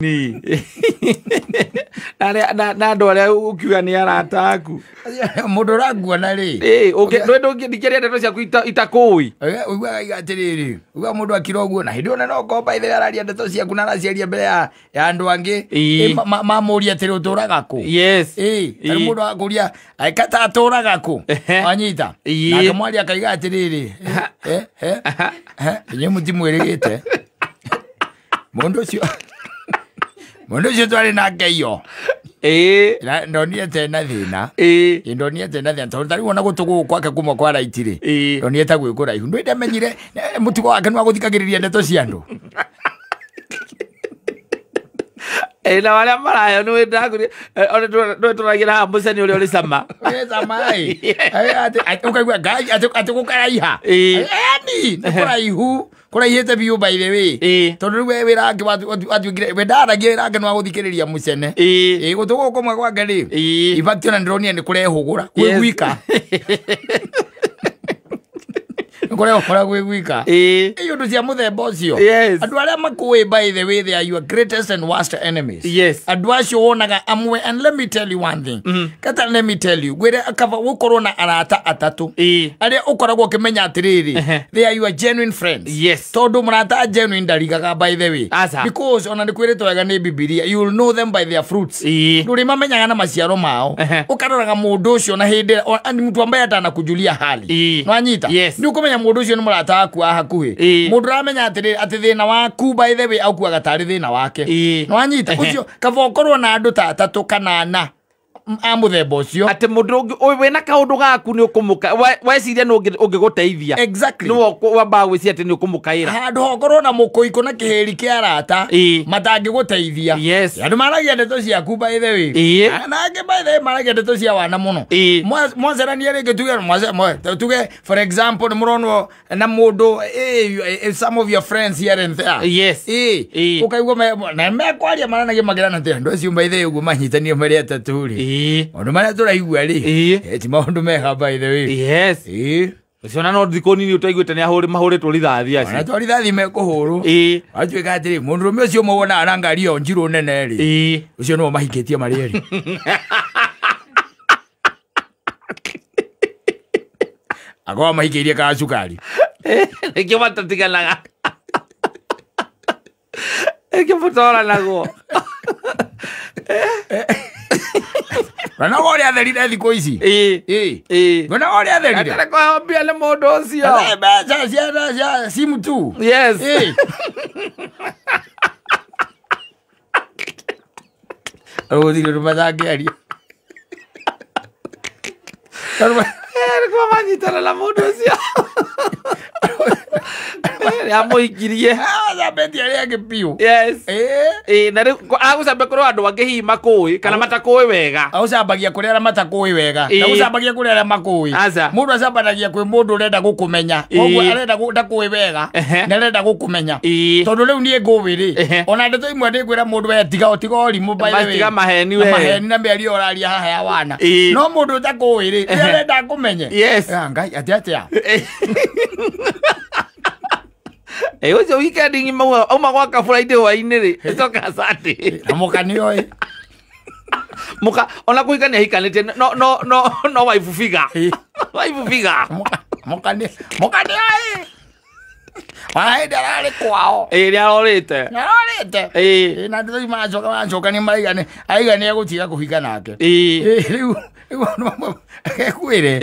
ni na andå arata aku må ndå å ranguona rä ndingä ndeto ciaku atä rä rä uga må ndå akira å guo na hä ndä ä no araria ndeto ciaku na araciaria mbere ya andå angä mamå ria atä rä å tå raga kå må ndå akå ria kata raga kå wanyita nake akaiga atä rä rä må timwä rä gä te må ndå å cio mundu ucio twari nake iyo ndoniete na thina ndoniete na thina tondu tariu ona gutu guku kwake kumwe kwa raiti ri ndoniete gwiku raihu ndu indi amenyire mutigo wake niwa guthikagiriria ndeto cia andu na waria marayo nä tå ragä ra må ceni å rä a å rä cama å kaigua atä gå karaiha ni nä kå raihu kurahirite biu by the way tondu riu we wira ake watuikire we ndaragia wira ake niwaguthikiria mucene gutu kå mwe gwake nä kå rehå gå ra kwä kwiguika koragwo koragwo gwika ä å ndå cia må themba å cio andå a makåä by the way they are your greatest and worst enemies yes andå acio wonaga amwe and let me tell you one thing mm-hmm. kata let me tell you gwä re gå na arata atatå arä a å koragwo å they are your genuine friends yes tondå må genuine ndarigaga by the way Asa. because ona nä kwä rä two you will know them by their fruits ndå mamenyaga na maciaro mao å karoraga må na hä ndä mtu ambaye atanakujulia hali nwanyita yes. nä å mundu ucio ni murata waku wa hakuhi mundu ramenya atiri ati thina waku by the way aukuaga tari thina wake anyita ucio kaba na andu ta atatu kana na amå themba ati mundu atä må na kaå gaku ni ukumuka kå må ka weciria nä å ngä gå teithia wambaga gwä cia atä nä å kå må kaä ra handå hokorwo na må kå ikå na kä hä ri kä arata matangä gå teithia andå maragia ndeto ciaku mbaithe wä nangä mbaithe maragia ndeto cia wana må no mwacerania rä ngä tuge for example nä må na må ndå some of your friends here and there yes na kaigua mekwaria maranagia makä ranatandå acio mbaithe å guo manyitanire marä atatå rä Eh. maå marä a tå raigua rä eh. eh, ti maå ndå mega by the way yes ciona no å taiguä te nä mahå rä two rithathi acona twa rithathi mekå hå rwo atuä ka atä rä må ndå rå me å cio mwonaga na ngari yo njirå nene å cio nä wo mahikä tie marä erä akorwo mahikä irie kaa cukari nä kä matatiganaga nä kä må twaranagwo na no ũrĩa atherire thikũ ici na no ũrĩa atherirere kũheo mbia nĩ mũndũ ũcio mbeca eh, cia simu tu yes rũthirĩ rũmathangĩaria rũkũmanyitana eh, na ya muingirie acambetie ah, arä angä biå na rä u agåcambia kå rä hihi makåä kana matakåä wega agåcambagia kå rä arä a matakåä wega na gåcambagia kå rä arä a makåä må ndå acambanagia kwä må ndå å renda gå kå menya koguo arenda ndakåä wega na arenda gå kå menya tondå rä u niä ngåwä rä ona ndeto imwe ndä ngwä ra må ndå wetiga tiga orimå maheni maheni na mä ario oraria haha ya wana no må ndå å takå wä rä rä arenda ngå ngai atä atä ä å cio eh, wikendi ngima auma gwa kabå inde hwainä rä ä cokaga satĩ na må ka nä oä må ka ona kå hika nä ahikanä tie no, no, no, no må ka nä oä hä ndä ararä kwao nä arorä te nä arorä te tiga kå hinga nake rä re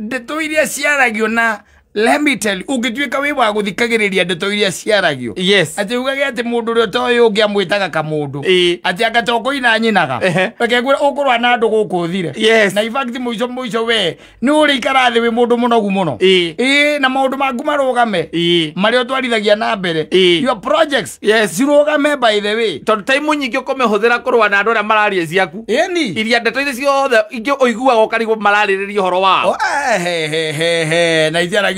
ndä tå iria ciaragio na let me tell you ungituika wi wa guthikagiriria ndeto iria ciaragio yes ati ugage ati mundu uria utoyo ungiamwitaga kamundu ati agatoko ina nyinaga reke ngwira ukurwa na andu guku thire yes na in fact muico muico we ni uri ikara thi wi mundu munogu muno ii na maundu maku marugame maria utwarithagia na mbere your projects yes cirugame by the way tondu taimu nyingi ukumihuthira kurwa na andu aria mararia ciaku ni iria ndeto iria ciothe ingi uiguaga ukarigwo maraririria uhoro wao oh, eh, eh, eh, na itiaragia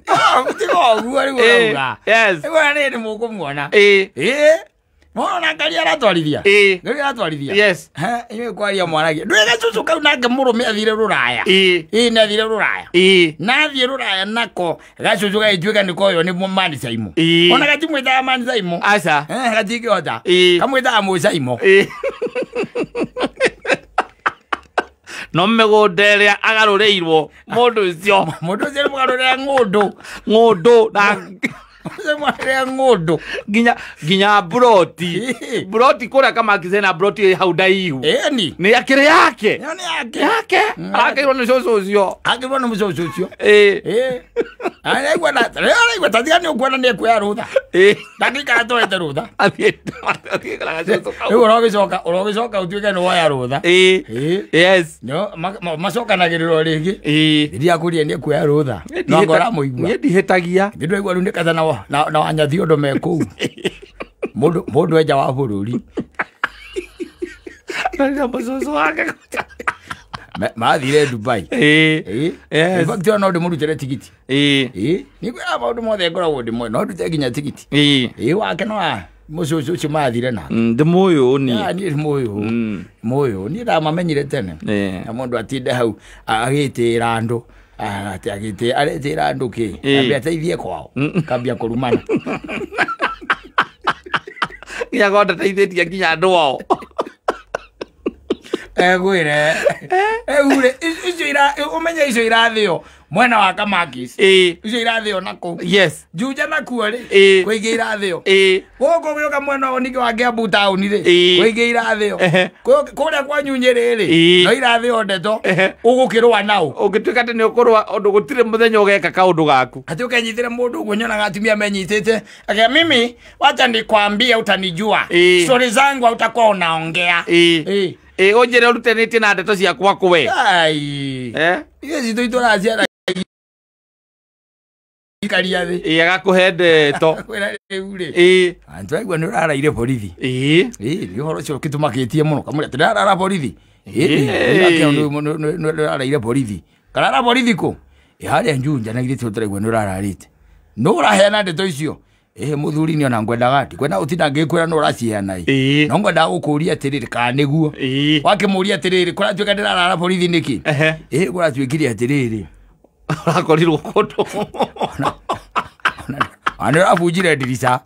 koguo rä u rauga guo nä ndä må kå muona mwana ngari aratwarithia ngari eh. aratwarithia inyuä kwaria mwanagi ndå ä gacucu kau nake må rå me athire rå raya ä eh. nä athire rå raya eh. nathiä rå raya nako gacucu gagätuä ka nä koyo nä manicaimo ona gatimwä taga manicaimo gatingä hota kamwä taga må caimo no ä rä rä a agarå irwo må må ndå ndå å mĩgũnda ĩrĩa agarũrĩirwo mũndũ ũcio mũndũ ũcio nĩ mũgarũrĩra ng'ũndũ ng'ũndũ mwarä ngå ndå nginya nginya broti broti kå rä a broti hau ndaihu ni nä akä rä yake yake arakä irwo nä cå cå å cio akä irwo nä må cå cå ekuoya rå tha ndangäikara twarete rå tha rä u å woya rå tha macokanagä rä ro rä ekuoya rå tha nongora må igua ndihä tagia ndä ndaigua kathana na na wanyathi undu e me kuu mundu mundu eja wa bururi na mucucu wake mathire dubai ibakti ona ndi murutire tigiti nikwira maundu mothe ngoragwo ndimwe no ndute nginya tigiti so noa mucucu ucio mathire nake moyo ni ya ni muyu moyo mm. ni da ndamamenyire tene eh na mundu atide hau agitira andu arate agite arejira nduki eh. ambia teithie kwao kambia mm. kurumana nginya gonda teithitie nginya andu ao egwire egure eh. icio ira umenye icio irathio mwena wa kamakis e. icio irathio na kå yes njunja nakuo rä e. kwä ingä irathio gå e. gä åka mwena ningä wa ngä ambu taåni rä kwä ingä irathio kå rä a kwanyunyä rä rä no irathio ndeto å gå kä rå nao å ngä tuä ka atä nä å kå rwa å ndå gå tirä må thenya å geka kaå ndå gaku atä å kenyitä re må ndå å guo nyonaga atumia menyitä te agä mimi wata wacha nikwambie utanijua stori zangu hautakuwa unaongea ä å njä re å rutanä tie na ndeto ciakwa kwe ithä he ndeto nä å raraire borithi nä å horo å cio kä tå makä tie må no kamå rä atä nä arara borithi nä å raraire borithi karara borithi kå ä harä a njunja na githä å tå raigua nä å rararä te no å raheana ndeto icio ä muthuri nä ona ngwendaga atä kwena å tina ngä kwä ra nä å raciana ä no ngwendaga gå kå ria atä rä rä kana nä guo wakä må ria atä rä rä kå ratuä ka ndä rarara borithi nä kä ä kå ratuä kire atä rä rä å rakorirwo kå ndå nä å rabunjire ndirica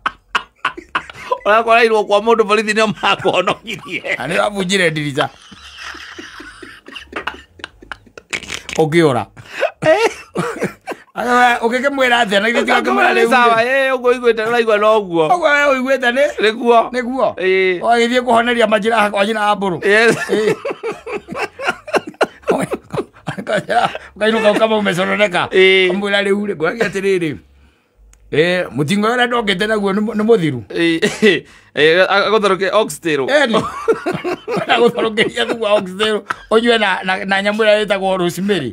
å rakorairwo kwa må ndå borithi nä o makohonokirie nä å rabunjire ndirica å ngä å ra ũgĩkĩmwĩra atĩa na githĩ tiga ngĩmwĩra rĩu sawa ĩ ũguo iguĩte ũraigua noguo ũguo we ũiguĩte nĩ nĩguo nĩguo ĩĩ ũgagĩthiĩ kũhoneria manjĩra kwa njĩra mbũrũ ĩĩ ũkainũka ũkama ũmecoroneka ũmwĩra rĩu rĩ ngwĩragia atĩrĩrĩ mũtingo ũrĩa ndongĩte naguo nĩ mũthiru agũtherũkia oxtail na gå thorå ngä ria thugua å nyue na nyamå ä rä a tagwo rå cimärä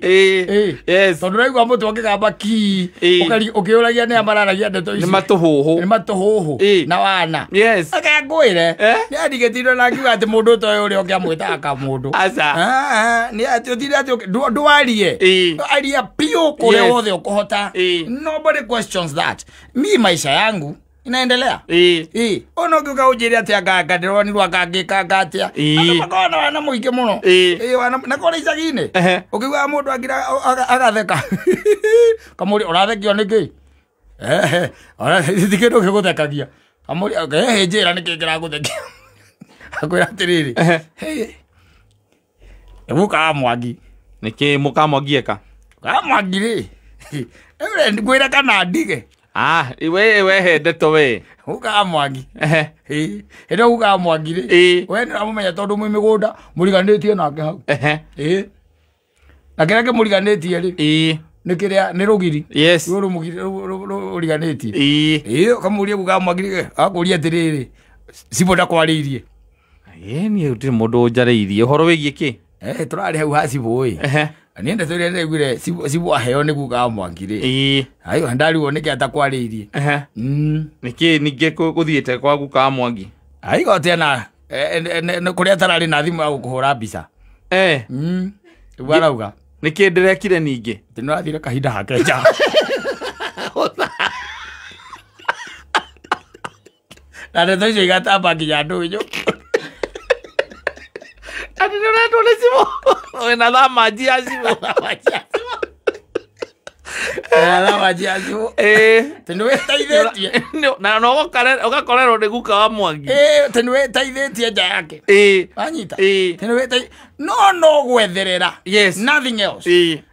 tondå raigua må tå å ngä gamba kii å kä å ragia nä a mararagia ndeto ici nä matå hå hå nä matå hå hå na wana aka eh? na ngiuga atä må ndå å toä å rä a å ngä amwä taga ka må ndå å tindä atä ndwarie aria piå kå rä a wothe å kå hota nobody questions that mi maisha yangu inaendelea unageuka ujiri atia nganga ndironirwa ngangika ngatia makona wana muingi muno na kå rä icagi-inä å kä guaga agatheka kamuri ri å rathekio nä kä ti kä ndå gä gå thekagia kamå ri hä njä ra nä kä ngä ragå thekia akwä ra atä rä rä gukaga mwangi nä kä må kamwangieka kamwangi kana ndige ah iwe wehende we ugaga mwangi ehe ä ugaga mwangi rä we nä ramå menya tondå mwä mä gå nda må riganä tie nake hau ehe na kä rä a kä må riganä tie rä nä kä rä a nä rå giri rå riganä tie kamå ria gugaga mwangi akå ria atä rä rä cibå ndakwarä irie niä må ndå njarä irie å horo wä giä kä tå rarä hau hacibå ä nä ndetå rä a ndaiguire cibå aheo nä gukaga mwangi rä na ndarigwo e, nä e, kä atakwarä irie nä kä ningä gå thiä te kwa gukaga mwangi aigoteana kå rä a tararä na thimå ya gå kå hå ra mbica mm. rä arauga nä kä ndä rekire ningä tä nä rathire kahinda hake nja na ndeto icio igatamba nginya ndå nyå atitore tole simu wenala maji ya simu ala eh. maji ya simu eh tendo guka wa mwangi eh tendo etaithĩtie nja yake eh anyita eh. no no gwetherera eh.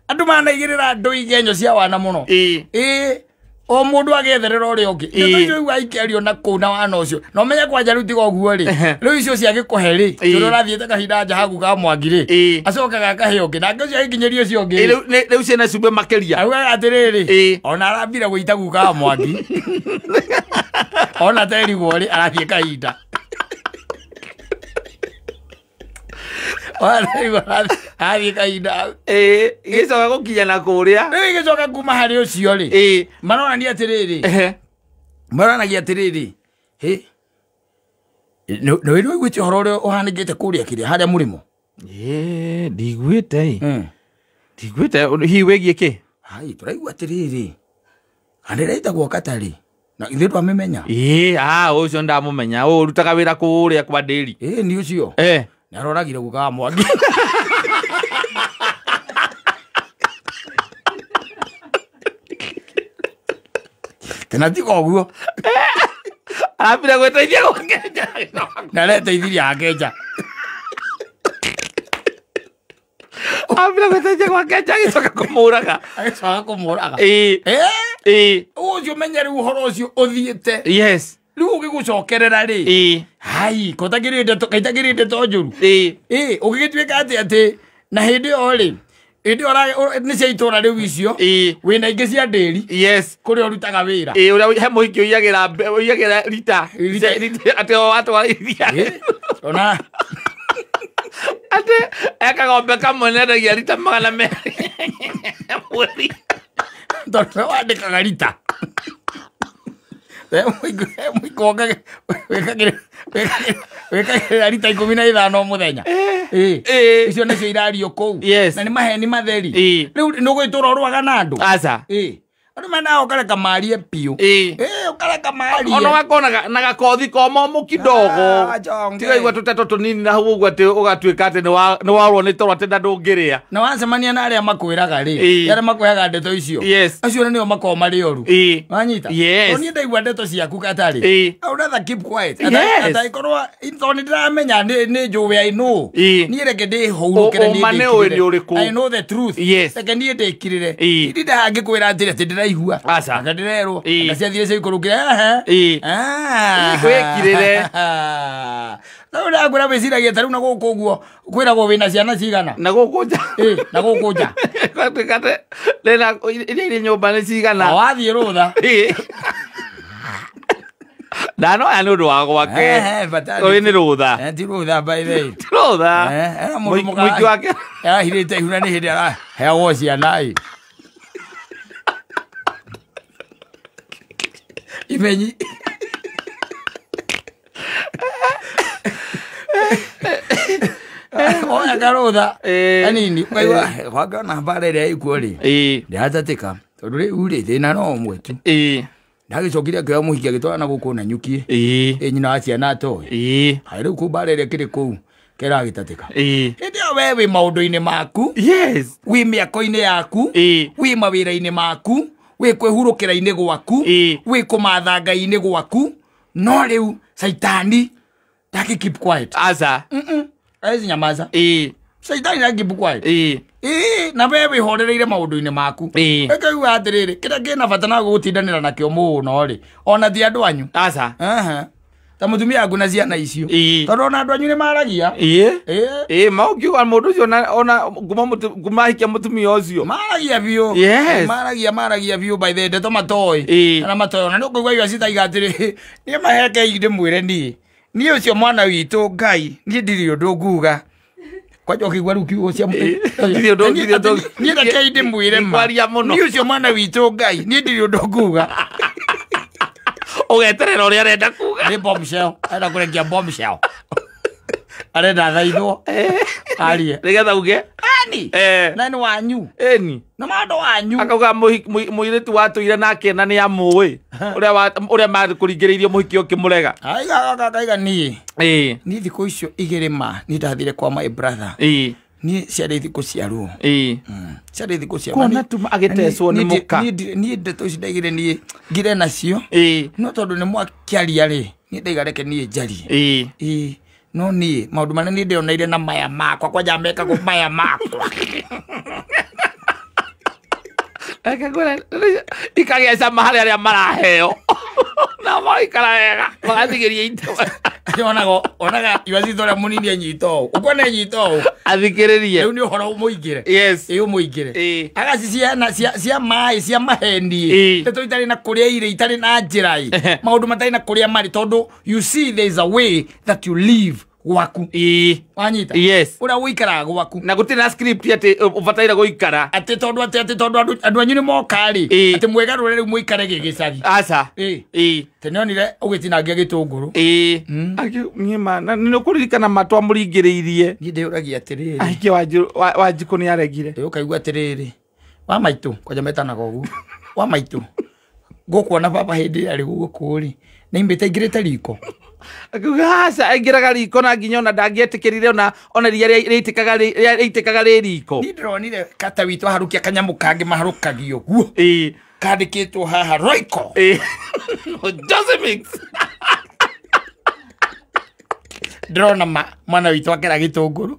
andå manaigä rä ra ndå igenyo cia wana må no ä o må ndå agetherera å rä a å ngä nä tå aikerio na kå na wana å cio na å menye kwanja rä u tiga å guo rä rä u icio ciagä kå he rä tå rä å rathiä te kahinda nja hagu ka mwangi rä acokaga kahä å ngä nake å cio agäkinyä ria å cio ngä rä u ciena cumbä makä ria atä rä rä ona arambira gå itagu ka mwangi ona teriguo rä arathiä kahinda athiä kahinda gå kinya na kå rä a rä gä coka kuma harä å cio rä maronania atä rä rä atä rä rä nä wä te å horo å rä a å hanä te kå rä a kä rä a harä a må rä mo ndiguä te hm. ndiguä te hihi wä giä kä tå raigua atä rä rä anä raitagwo katarä na ithe ndwamä menya å cio ndamå menya å rutaga wä ra kå rä a kwa ndä ri nä å cio naroragire gukaga mwangi kana tiga guo arambire gwiteithia gwakenja na areteithirie akenja arambire gwiteithia gwakenja agicoka kumuraga agicoka kumuraga ii å horo å cio å thiä te rä u å gä gå cokerera rä hai kaitagä rä nde to njå ru å gä gä tuä ka atä atä na hä ndä ä yo rä ä nä cia itå ra rä u icio wä na ingä cia ndä ri kå rä a å rutaga wä ra he må hiki å iagä ra rita atä o watwara iria ona atä ekagombe kamwe nendagia rita magana merä mweri tondå wandä kaga rita wikagirira rita ikumi na ithano må thenya eh, eh. icio nicio irario kuu na ni maheni matheri å gwä tå ra å rwaga na andå aca andu mendaga ukare kamarie piu eh kamarie ono gakonaga na gakothi komo mukidogo ah, tiga igwa tuteto tunini na hau ugwa ugatuika ati ni warwo ni toro ati na ndungiria na wacemania na aria makwiraga ri aria makweaga ndeto icio acio nio makoragwo marĩ oru wanyita ni ndaigua ndeto ciaku katari uratha keep quiet ataikorwo to nä ndä ramenya nä njå wä ainå reke ndä hå rå kä re reke niä ndä kä rä re ndindahangä kwä ra njä ra ndaigua aca ndirerwo na ciathire ciaikorukire kwikirire no ndakura wiciragia ta riu na guku guo kwiragwo wina ciana cigana na guku nja na guku nja gatuikate rina iria irĩ nyũmba nĩ cigana wathiĩ rũtha ndanoya nä å ndå wa gwake å nä rå tha ti rå tha mbaä ti rå tha må ingä wake arahirä te ihura nä hä ndä araheagwo ciana ä imenyi oya karutha mbara ä rä a rä ndä ka tondå rä u rä thä na eh. no mwe tu eh. ndagicokire må hiki agä na gå kå na nyukie eh. ä nyina wa ciana atoä harä rä u kå mbara ä rä a kä rä kå u kera gä tatä ka ndä ä yo we wä maå ndå-inä maku wä mä ako-inä yaku wä mawä ra-inä maku wä kwä hurå kä ra-inä gwaku wä kå matha ngai-inä gwaku no riu saitani caitani keep quiet aza mm -mm. aicinyamaza caitani ndangä quiet ii na we wä horereire maå ndå-inä maku ĩkaigua atä rä rä kä rä a ngä na bata na gå gå tindanä ra nakä o må no rä ona ti andå anyu ta må tumia aku na ciana icio tondå ona andå anyu nä maragia maångiuga må ndå ũcio ona ngumahikia må tumia å cio maragia biå maragia maragia biå by the ndeto matoä na matoä ona nä å kå igua citaiga atä rä nä mahekei ndä mwä re niä niä å cio mwana witå ngai niä ndirä å ndå nguga kwanja ukigwa rä u kiugo cia niä rekei ndä mwä re ma niä å cio mwana witå ngai niä ndirä å ndå nguga ugeterera uria arenda kuga ni bombshell arenda kurekia bombshell arenda thaithwo eh. arie nigetha uge ani eh. na ni wanyu eni na mando wanyu akauga muiritu watuire nake na ni amui uria makũringĩrĩirie mũhiki ũkĩmũrega aiga kaiga niĩ ni thikũ icio igĩrĩ ni ndathire kwa my brother niä ciarä thikå mm. ciarwo ciarä thikå ciarwona tu agä tecwo nä må ka ndeto ici ndaigä re niä ngire nacio no tondå nä mwakĩaria rä niä ndaigareke niä njarie no niä maå ndå marä a niä ndäoneire na maya makwa kwanja mekagwo maya makwa ikagä eca maharä arä a maraheo na magaikara wega magathigä ria indo onago onaga iwacitå rä a må nini enyita å å kona enyita å athikä rä rie rä u nä å horo må ingä re ä å må ingä re agaci cia maä cia maheni nä tå itarä na kå rä a irä itarä na njä ra maå ndå matarä na kå rä a marä tondå you see there is a way that you live gwaku ii wanyita yes uria wikaraga gwaku na gutire na script ati ubataire uh, guikara ati tondu ati ati tondu andu anyu ni moka ri ati mwegarure riu muikare gigicagi aca ii tenionire ugitinangia gitunguru hmm. aki nie ma na ni ukuririkana matwa muringiriirie ni ndiuragia atiriri waji waji kuni aregire ukaigua atiriri wa maitu kwanja metanaga gogu wa maitu ngukwona baba hindi ari guguku ni naimbite ingirite riko akiuga aca aingĩraga riko na nginya ona ndangĩetĩkĩrire ona ona ria itä kaga rä riko ni ndĩronire kata kanyamå kangä kanyamũ kangĩ maharũkagia ũguo ĩĩ kandĩkĩtwo haha roiko ĩĩ josemix ndĩrona ma mwana witå akera rå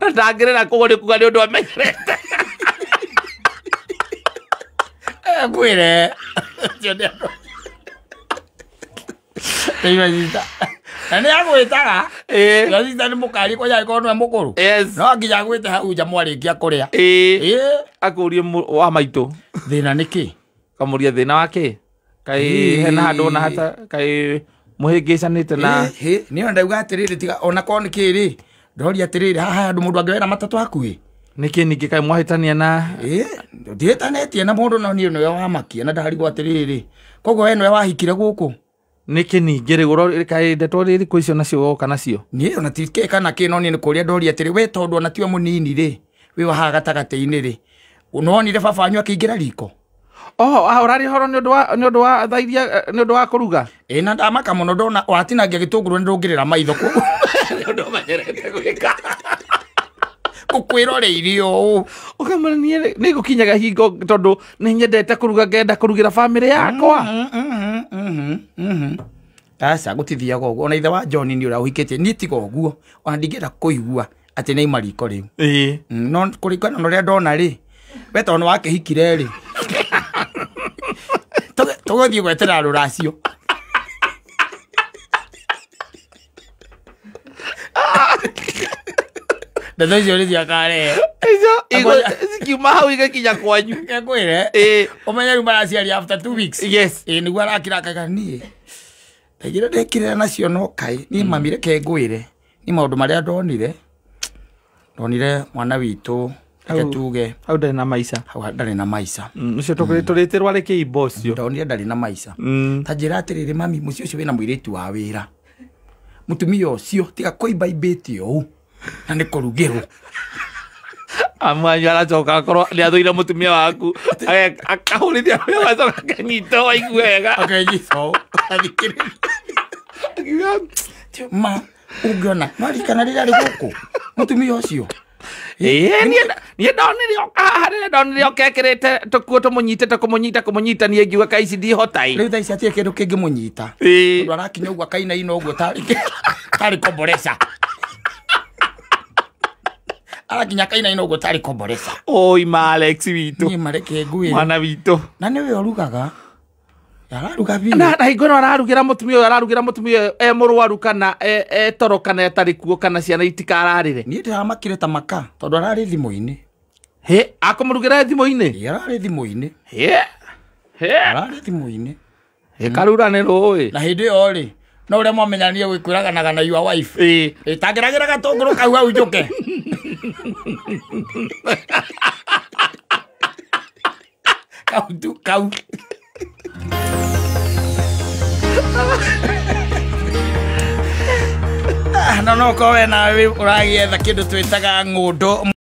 na ndangĩrĩra koguo nä kuga nĩ ũndũ amenyerete ngwĩre nĩimanyita nä agwä ra racita nä må kari kå yagä korwo nä we må kå rå no nginya agwä te hau nja mwarä kia kå rä a akå rie wa maitå thä na nä kä kamå ria thä na wa kä kaä hena handå ona hata kaä må hä ngä canä te na nä ona ndauga atä rä rä tiga ona korwo nä kä rä ndoria atä rä rä haha andå må ndå angä wena matatå hakuä nä kä ningä kaä mwahätania na ndihätanä tie na må ndå no niä nä we wamakia na ndarigwo atä rä rä koguo we nä we wahikire gå kå nä kä ningä rä gå ndeto rä rä icio nacio woka nacio niä ona tikä kana kä nonie nä kå rä a ndoria atä rä we tondå ona tiwe må nini rä wä wa haha gatagatä-inä rä nonire baba anyu akä ingä ra riko oho ahorari horo nä å wa thairia nä å ndå wa kå ruga ä ndamaka må no ndona watinangia gä tå ngå rå nä ndå ngä rä ra maitho kå ndå manyerete gwä ka u ukamara ni ni gukinyaga hingo tondu ni nyendete kuruga ngenda kurugira family yakwa mm-hmm, mm-hmm, mm-hmm, aca gũtithiaga ũguo ona ithe wa john nĩ ũrĩa ũhikĩtie niĩ tiga guo ona kuigua ati atĩ mariko imariko mm, eh no kũringana na ũrĩa ndona rĩ we tondũ nĩ wakĩhikire rĩ tũgũthiĩ gwetera rũracio ndatha icio nä ciakare cikiuma hau igakinya kwanyu eh. after two weeks yes nacio no maå ndå ndonire ndonire mwana witå hau na maica hau na maica tå rä tä kä imba ndonire na maica mm. ta njä ra atä rä rä mami må ciä å cio wä na må irä tu wa wä ra må tumia å cio tiga kå imba imbä te å na nä kå rugä rwo amwanyu aracoka akorwo nä athå ire må tumia waku akahå rä thia å gacoka akanyita waigu wega akenyitao athikä rä akiuga ma å ngä ona marikana rä rä arä gå kå må tumia å cio niä ndonire okaharä ndonire okekä rä te tå kuo tå må nyitĩte kå må nyita kå må nyita niä ngiuga kaici ndihotai rä u thaici atirä kä ndå kä ngä må nyita ndå arakinya å guo akainaina å guo tarä komboreca arakinya kaina ino tari komboresa oi ma Alex witu ni mareke nguire mwana witu na ni we urugaga yararuga bi na na igono ararugira mutumio ararugĩra mutumio ũyũ e mũrwaru kana e, e toro kana e tari kuo kana ciana ni ndira makire ta maka tondũ ararĩ thimũ-inĩ hĩ akũmũrugĩra e thimũ-inĩ ararĩ thimũ he hĩ ararĩ thĩmũ-inĩ karura nĩ roi na hĩndĩ ĩyo rĩ no å rä a mwamenyanire gwä kwä raganaga na yua tangä ragä raga tå ngå rå kahua uinjå ke kau tu kau ah, no no korwo we nawe å ragietha kä ndå twä taga ngå ndå